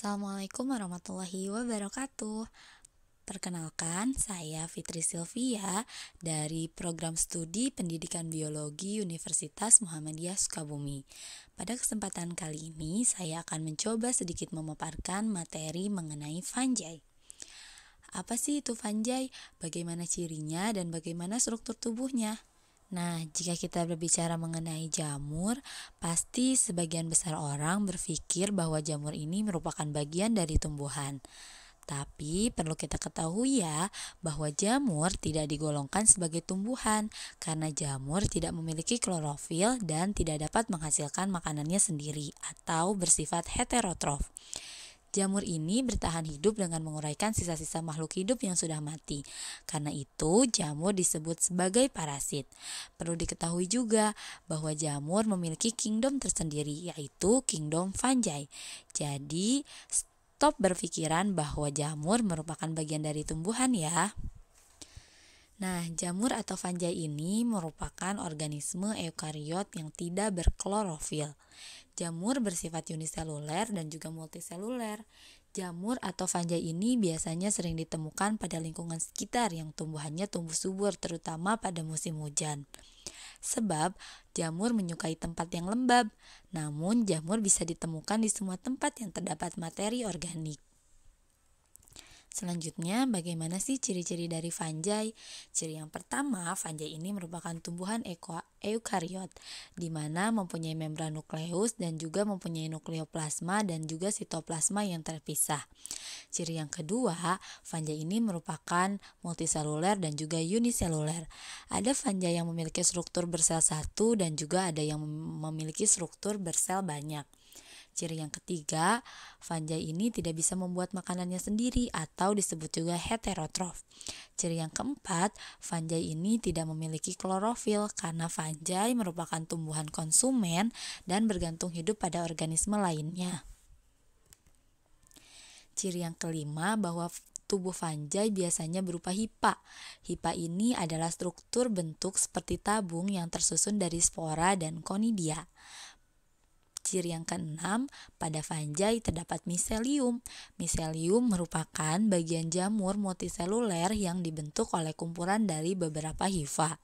Assalamualaikum warahmatullahi wabarakatuh. Perkenalkan, saya Fitri Sylvia dari program studi Pendidikan Biologi Universitas Muhammadiyah Sukabumi. Pada kesempatan kali ini, saya akan mencoba sedikit memaparkan materi mengenai fungi. Apa sih itu fungi? Bagaimana cirinya dan bagaimana struktur tubuhnya? Nah, jika kita berbicara mengenai jamur, pasti sebagian besar orang berpikir bahwa jamur ini merupakan bagian dari tumbuhan. Tapi perlu kita ketahui ya bahwa jamur tidak digolongkan sebagai tumbuhan karena jamur tidak memiliki klorofil dan tidak dapat menghasilkan makanannya sendiri atau bersifat heterotrof. Jamur ini bertahan hidup dengan menguraikan sisa-sisa makhluk hidup yang sudah mati. Karena itu, jamur disebut sebagai parasit. Perlu diketahui juga bahwa jamur memiliki kingdom tersendiri, yaitu kingdom fungi. Jadi, stop berpikiran bahwa jamur merupakan bagian dari tumbuhan ya. Nah, jamur atau fungi ini merupakan organisme eukariot yang tidak berklorofil. Jamur bersifat uniseluler dan juga multiseluler. Jamur atau fungi ini biasanya sering ditemukan pada lingkungan sekitar yang tumbuhannya tumbuh subur terutama pada musim hujan. Sebab jamur menyukai tempat yang lembab, namun jamur bisa ditemukan di semua tempat yang terdapat materi organik. Selanjutnya, bagaimana sih ciri-ciri dari fungi? Ciri yang pertama, fungi ini merupakan tumbuhan eko eukariot, di mana mempunyai membran nukleus dan juga mempunyai nukleoplasma dan juga sitoplasma yang terpisah. Ciri yang kedua, fungi ini merupakan multiseluler dan juga uniseluler. Ada fungi yang memiliki struktur bersel satu dan juga ada yang memiliki struktur bersel banyak. Ciri yang ketiga, fungi ini tidak bisa membuat makanannya sendiri atau disebut juga heterotrof. Ciri yang keempat, fungi ini tidak memiliki klorofil karena fungi merupakan tumbuhan konsumen dan bergantung hidup pada organisme lainnya. Ciri yang kelima bahwa tubuh fungi biasanya berupa hipa. Hipa ini adalah struktur bentuk seperti tabung yang tersusun dari spora dan konidia. Ciri yang keenam, pada fungi terdapat miselium. Miselium merupakan bagian jamur multiseluler yang dibentuk oleh kumpulan dari beberapa hifa.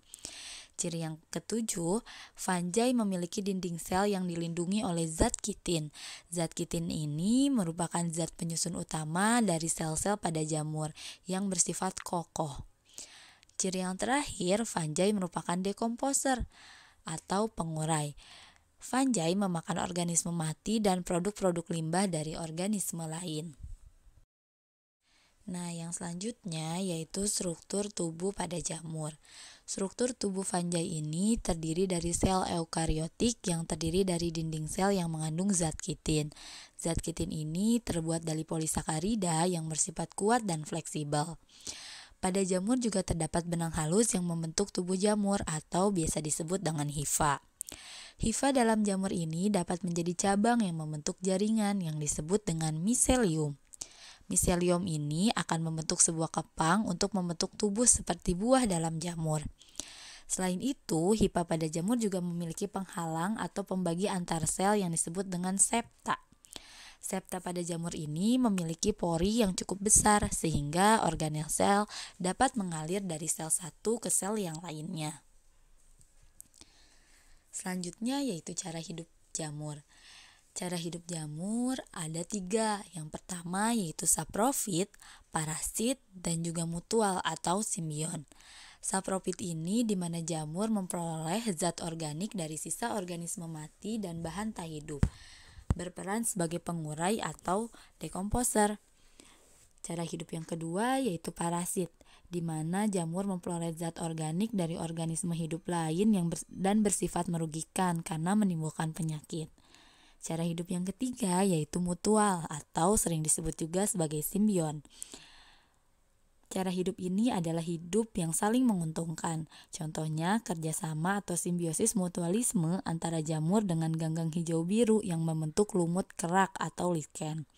Ciri yang ketujuh, fungi memiliki dinding sel yang dilindungi oleh zat kitin. Zat kitin ini merupakan zat penyusun utama dari sel-sel pada jamur yang bersifat kokoh. Ciri yang terakhir, fungi merupakan dekomposer atau pengurai. Fungi memakan organisme mati dan produk-produk limbah dari organisme lain. Nah, yang selanjutnya yaitu struktur tubuh pada jamur. Struktur tubuh fungi ini terdiri dari sel eukariotik yang terdiri dari dinding sel yang mengandung zat kitin. Zat kitin ini terbuat dari polisakarida yang bersifat kuat dan fleksibel. Pada jamur juga terdapat benang halus yang membentuk tubuh jamur atau biasa disebut dengan hifa. Hifa dalam jamur ini dapat menjadi cabang yang membentuk jaringan yang disebut dengan miselium. Miselium ini akan membentuk sebuah kepang untuk membentuk tubuh seperti buah dalam jamur. Selain itu, hifa pada jamur juga memiliki penghalang atau pembagi antar sel yang disebut dengan septa. Septa pada jamur ini memiliki pori yang cukup besar sehingga organel sel dapat mengalir dari sel satu ke sel yang lainnya. Selanjutnya yaitu cara hidup jamur. Cara hidup jamur ada tiga. Yang pertama yaitu saprofit, parasit, dan juga mutual atau simbion. Saprofit ini di mana jamur memperoleh zat organik dari sisa organisme mati dan bahan tak hidup. Berperan sebagai pengurai atau dekomposer. Cara hidup yang kedua yaitu parasit di mana jamur memperoleh zat organik dari organisme hidup lain yang ber dan bersifat merugikan karena menimbulkan penyakit. Cara hidup yang ketiga yaitu mutual atau sering disebut juga sebagai simbion. Cara hidup ini adalah hidup yang saling menguntungkan. Contohnya, kerjasama atau simbiosis mutualisme antara jamur dengan ganggang hijau biru yang membentuk lumut kerak atau lichen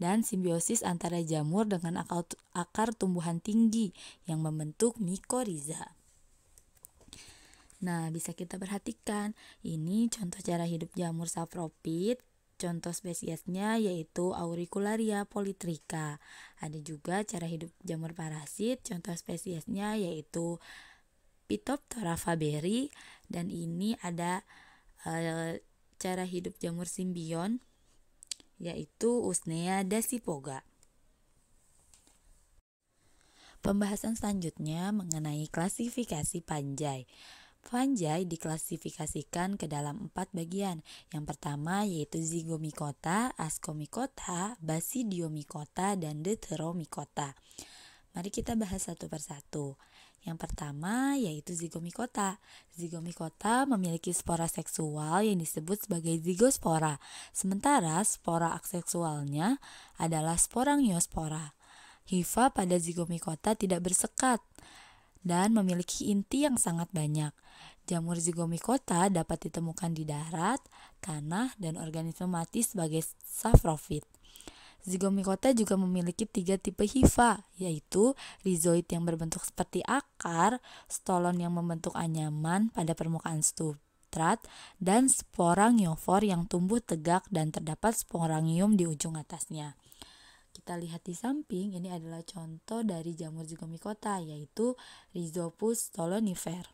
dan simbiosis antara jamur dengan akar tumbuhan tinggi yang membentuk mikoriza. Nah, bisa kita perhatikan, ini contoh cara hidup jamur saprofit Contoh spesiesnya yaitu Auricularia politrica. Ada juga cara hidup jamur parasit, contoh spesiesnya yaitu Phytophthora faberi dan ini ada e, cara hidup jamur simbion yaitu Usnea Dasipoga. Pembahasan selanjutnya mengenai klasifikasi panjai. Panjai diklasifikasikan ke dalam empat bagian. Yang pertama yaitu zigomikota, askomikota, basidiomikota, dan deuteromikota. Mari kita bahas satu persatu. Yang pertama yaitu zigomikota. Zigomikota memiliki spora seksual yang disebut sebagai zigospora, sementara spora aseksualnya adalah sporangiospora. Hifa pada zigomikota tidak bersekat dan memiliki inti yang sangat banyak. Jamur zigomikota dapat ditemukan di darat, tanah, dan organisme mati sebagai saprofit. Zygomicota juga memiliki tiga tipe hifa, yaitu rizoid yang berbentuk seperti akar, stolon yang membentuk anyaman pada permukaan substrat, dan sporangiofor yang tumbuh tegak dan terdapat sporangium di ujung atasnya. Kita lihat di samping, ini adalah contoh dari jamur zygomicota, yaitu Rhizopus stolonifer.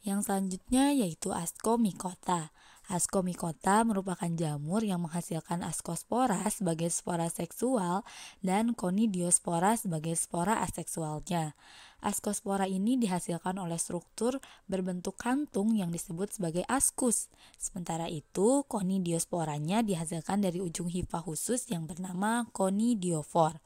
Yang selanjutnya yaitu Ascomycota. Ascomycota merupakan jamur yang menghasilkan ascospora sebagai spora seksual dan conidiospora sebagai spora aseksualnya. Ascospora ini dihasilkan oleh struktur berbentuk kantung yang disebut sebagai askus. Sementara itu, conidiosporanya dihasilkan dari ujung hifa khusus yang bernama conidiofor.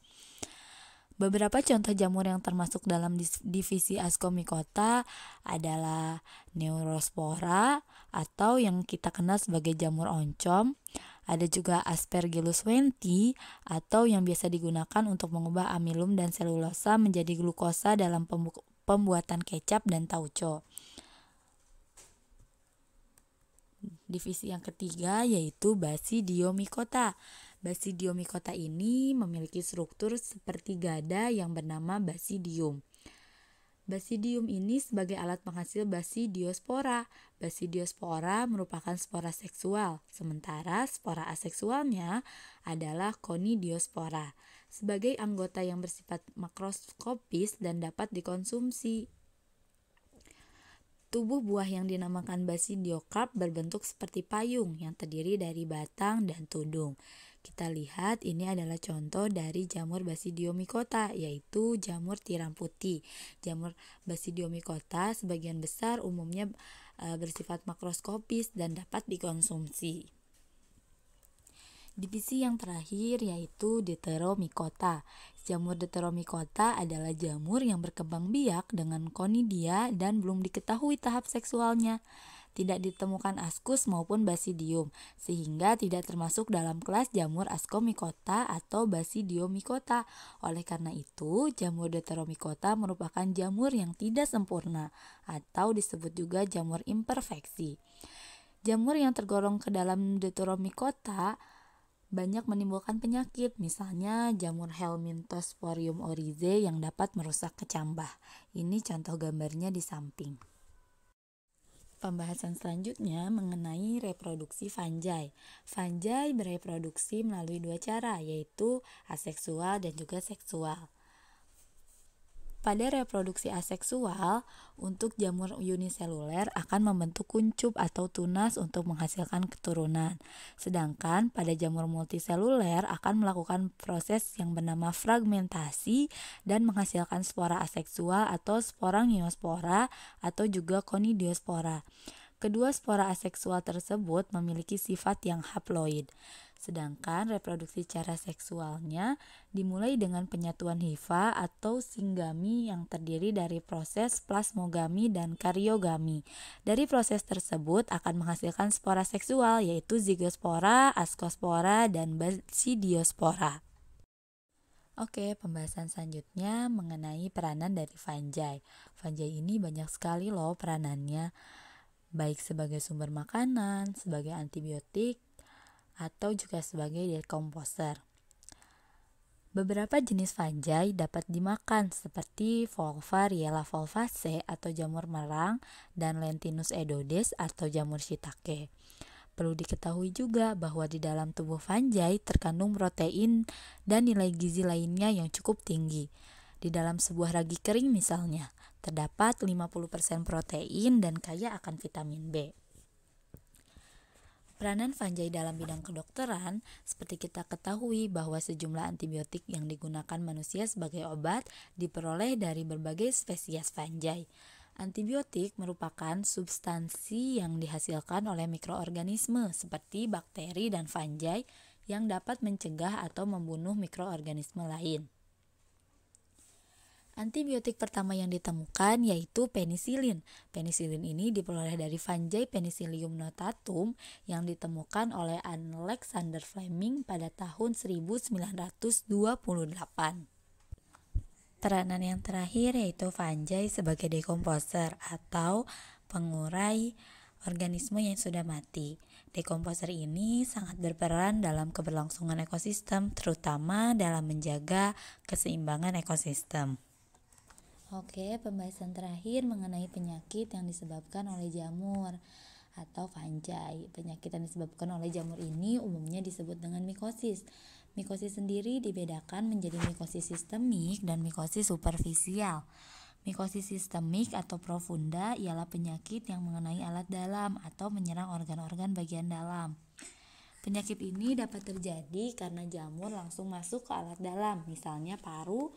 Beberapa contoh jamur yang termasuk dalam divisi ascomycota adalah neurospora, atau yang kita kenal sebagai jamur oncom. Ada juga Aspergillus wenti atau yang biasa digunakan untuk mengubah amilum dan selulosa menjadi glukosa dalam pembu pembuatan kecap dan tauco. Divisi yang ketiga yaitu basidiomikota. Basidiomikota ini memiliki struktur seperti gada yang bernama basidium. Basidium ini sebagai alat penghasil basidiospora. Basidiospora merupakan spora seksual, sementara spora aseksualnya adalah konidiospora. Sebagai anggota yang bersifat makroskopis dan dapat dikonsumsi. Tubuh buah yang dinamakan basidiokarp berbentuk seperti payung yang terdiri dari batang dan tudung. Kita lihat ini adalah contoh dari jamur basidiomycota yaitu jamur tiram putih. Jamur basidiomycota sebagian besar umumnya e, bersifat makroskopis dan dapat dikonsumsi. Divisi yang terakhir yaitu Deuteromycota. Jamur Deuteromycota adalah jamur yang berkembang biak dengan konidia dan belum diketahui tahap seksualnya tidak ditemukan askus maupun basidium, sehingga tidak termasuk dalam kelas jamur ascomycota atau basidiomycota. Oleh karena itu, jamur deuteromycota merupakan jamur yang tidak sempurna atau disebut juga jamur imperfeksi. Jamur yang tergolong ke dalam deuteromycota banyak menimbulkan penyakit, misalnya jamur Helminthosporium oryzae yang dapat merusak kecambah. Ini contoh gambarnya di samping. Pembahasan selanjutnya mengenai reproduksi fungi. Fungi bereproduksi melalui dua cara, yaitu aseksual dan juga seksual. Pada reproduksi aseksual, untuk jamur uniseluler akan membentuk kuncup atau tunas untuk menghasilkan keturunan. Sedangkan pada jamur multiseluler akan melakukan proses yang bernama fragmentasi dan menghasilkan spora aseksual atau sporangiospora atau juga konidiospora. Kedua spora aseksual tersebut memiliki sifat yang haploid, sedangkan reproduksi cara seksualnya dimulai dengan penyatuan hifa atau singgami yang terdiri dari proses plasmogami dan karyogami. Dari proses tersebut akan menghasilkan spora seksual yaitu zigospora, ascospora, dan basidiospora. Oke, pembahasan selanjutnya mengenai peranan dari fungi. Fungi ini banyak sekali loh peranannya baik sebagai sumber makanan, sebagai antibiotik, atau juga sebagai dekomposer. Beberapa jenis fungi dapat dimakan seperti Volvariella volvaceae atau jamur merang dan Lentinus edodes atau jamur shiitake. Perlu diketahui juga bahwa di dalam tubuh fungi terkandung protein dan nilai gizi lainnya yang cukup tinggi di dalam sebuah ragi kering misalnya, terdapat 50% protein dan kaya akan vitamin B. Peranan Fanjai dalam bidang kedokteran, seperti kita ketahui bahwa sejumlah antibiotik yang digunakan manusia sebagai obat diperoleh dari berbagai spesies Fanjai. Antibiotik merupakan substansi yang dihasilkan oleh mikroorganisme seperti bakteri dan fungi yang dapat mencegah atau membunuh mikroorganisme lain. Antibiotik pertama yang ditemukan yaitu penisilin. Penisilin ini diperoleh dari fungi Penicillium notatum yang ditemukan oleh Alexander Fleming pada tahun 1928. Peranan yang terakhir yaitu fungi sebagai dekomposer atau pengurai organisme yang sudah mati. Dekomposer ini sangat berperan dalam keberlangsungan ekosistem, terutama dalam menjaga keseimbangan ekosistem. Oke, pembahasan terakhir mengenai penyakit yang disebabkan oleh jamur atau fungi. Penyakit yang disebabkan oleh jamur ini umumnya disebut dengan mikosis. Mikosis sendiri dibedakan menjadi mikosis sistemik dan mikosis superficial. Mikosis sistemik atau profunda ialah penyakit yang mengenai alat dalam atau menyerang organ-organ bagian dalam. Penyakit ini dapat terjadi karena jamur langsung masuk ke alat dalam, misalnya paru,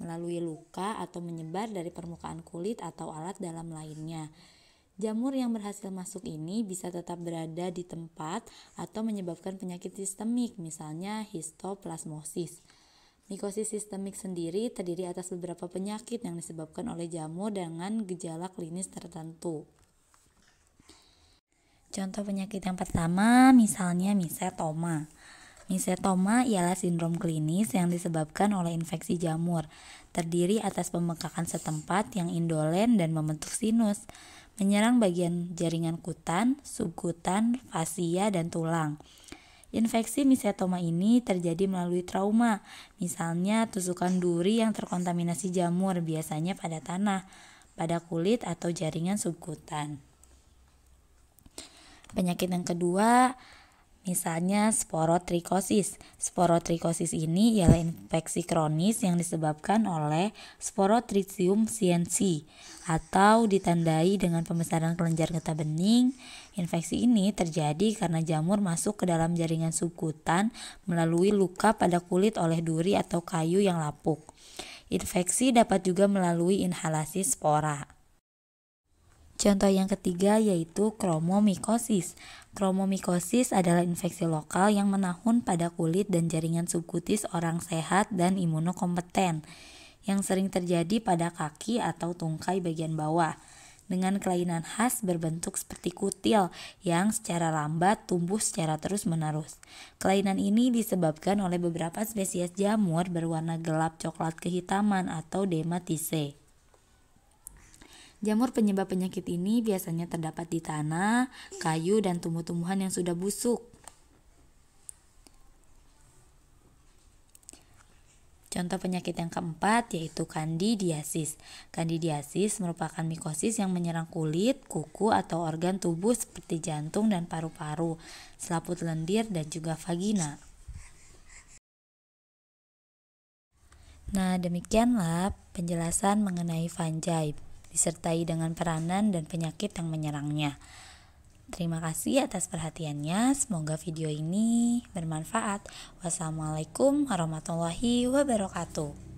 melalui luka atau menyebar dari permukaan kulit atau alat dalam lainnya. Jamur yang berhasil masuk ini bisa tetap berada di tempat atau menyebabkan penyakit sistemik, misalnya histoplasmosis. Mikosis sistemik sendiri terdiri atas beberapa penyakit yang disebabkan oleh jamur dengan gejala klinis tertentu. Contoh penyakit yang pertama misalnya misetoma. Misetoma ialah sindrom klinis yang disebabkan oleh infeksi jamur, terdiri atas pembengkakan setempat yang indolen dan membentuk sinus, menyerang bagian jaringan kutan, subkutan, fascia, dan tulang. Infeksi misetoma ini terjadi melalui trauma, misalnya tusukan duri yang terkontaminasi jamur, biasanya pada tanah, pada kulit atau jaringan subkutan. Penyakit yang kedua Misalnya sporotrikosis. Sporotrikosis ini ialah infeksi kronis yang disebabkan oleh Sporotritium siensi atau ditandai dengan pembesaran kelenjar getah bening. Infeksi ini terjadi karena jamur masuk ke dalam jaringan subkutan melalui luka pada kulit oleh duri atau kayu yang lapuk. Infeksi dapat juga melalui inhalasi spora. Contoh yang ketiga yaitu kromomikosis. Kromomikosis adalah infeksi lokal yang menahun pada kulit dan jaringan subkutis orang sehat dan imunokompeten yang sering terjadi pada kaki atau tungkai bagian bawah dengan kelainan khas berbentuk seperti kutil yang secara lambat tumbuh secara terus-menerus. Kelainan ini disebabkan oleh beberapa spesies jamur berwarna gelap coklat kehitaman atau dematise. Jamur penyebab penyakit ini biasanya terdapat di tanah, kayu, dan tumbuh-tumbuhan yang sudah busuk. Contoh penyakit yang keempat yaitu kandidiasis. Kandidiasis merupakan mikosis yang menyerang kulit, kuku, atau organ tubuh seperti jantung dan paru-paru, selaput lendir, dan juga vagina. Nah, demikianlah penjelasan mengenai fungi disertai dengan peranan dan penyakit yang menyerangnya. Terima kasih atas perhatiannya. Semoga video ini bermanfaat. Wassalamualaikum warahmatullahi wabarakatuh.